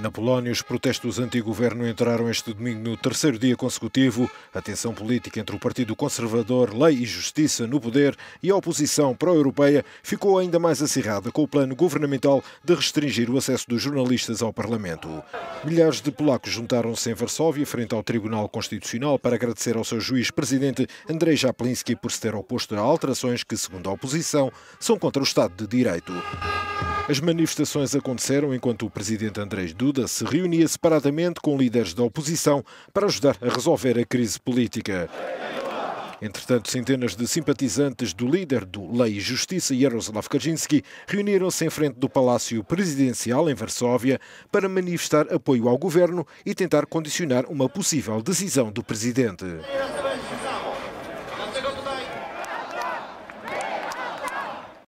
Na Polónia, os protestos anti-governo entraram este domingo no terceiro dia consecutivo. A tensão política entre o Partido Conservador Lei e Justiça no poder e a oposição pró-europeia ficou ainda mais acirrada com o plano governamental de restringir o acesso dos jornalistas ao Parlamento. Milhares de polacos juntaram-se em Varsóvia, frente ao Tribunal Constitucional, para agradecer ao seu juiz-presidente Andrzej Japlinski por se ter oposto a alterações que, segundo a oposição, são contra o Estado de Direito. As manifestações aconteceram enquanto o presidente Andrés Duda se reunia separadamente com líderes da oposição para ajudar a resolver a crise política. Entretanto, centenas de simpatizantes do líder do Lei e Justiça, Jaroslav Kaczynski, reuniram-se em frente do Palácio Presidencial em Varsóvia para manifestar apoio ao governo e tentar condicionar uma possível decisão do presidente.